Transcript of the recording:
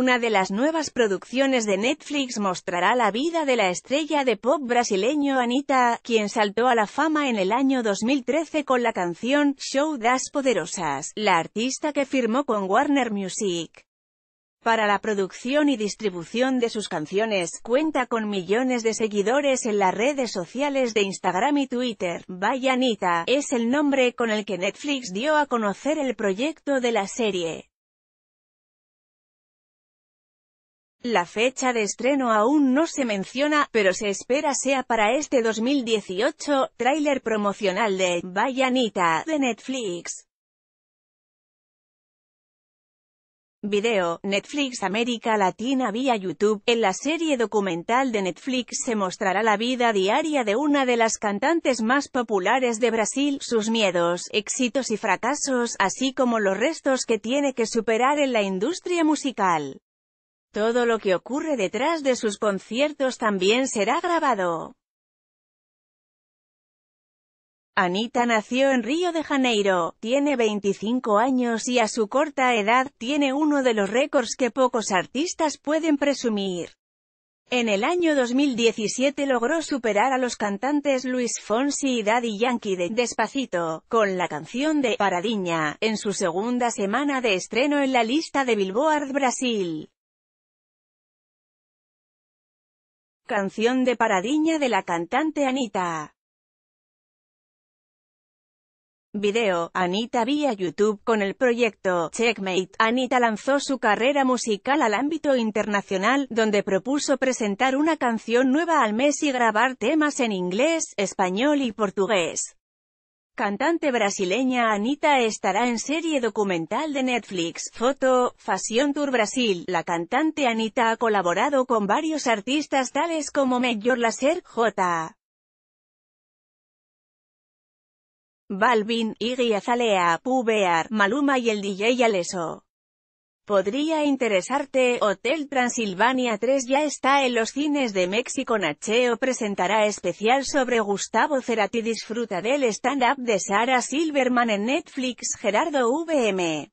una de las nuevas producciones de Netflix mostrará la vida de la estrella de pop brasileño Anita, quien saltó a la fama en el año 2013 con la canción Show das Poderosas, la artista que firmó con Warner Music. Para la producción y distribución de sus canciones, cuenta con millones de seguidores en las redes sociales de Instagram y Twitter. Vaya Anita, es el nombre con el que Netflix dio a conocer el proyecto de la serie. La fecha de estreno aún no se menciona, pero se espera sea para este 2018, tráiler promocional de Vallanita, de Netflix. Video, Netflix América Latina vía YouTube. En la serie documental de Netflix se mostrará la vida diaria de una de las cantantes más populares de Brasil, sus miedos, éxitos y fracasos, así como los restos que tiene que superar en la industria musical. Todo lo que ocurre detrás de sus conciertos también será grabado. Anita nació en Río de Janeiro, tiene 25 años y a su corta edad tiene uno de los récords que pocos artistas pueden presumir. En el año 2017 logró superar a los cantantes Luis Fonsi y Daddy Yankee de Despacito, con la canción de Paradiña, en su segunda semana de estreno en la lista de Billboard Brasil. Canción de Paradiña de la cantante Anita. Video, Anita vía YouTube con el proyecto Checkmate. Anita lanzó su carrera musical al ámbito internacional, donde propuso presentar una canción nueva al mes y grabar temas en inglés, español y portugués. Cantante brasileña Anita estará en serie documental de Netflix. Foto, Fashion Tour Brasil. La cantante Anita ha colaborado con varios artistas tales como Major Lazer, J. Balvin, Iggy Azalea, Pubear, Maluma y el DJ Aleso. Podría interesarte, Hotel Transilvania 3 ya está en los cines de México Nacheo presentará especial sobre Gustavo Cerati Disfruta del stand-up de Sara Silverman en Netflix Gerardo VM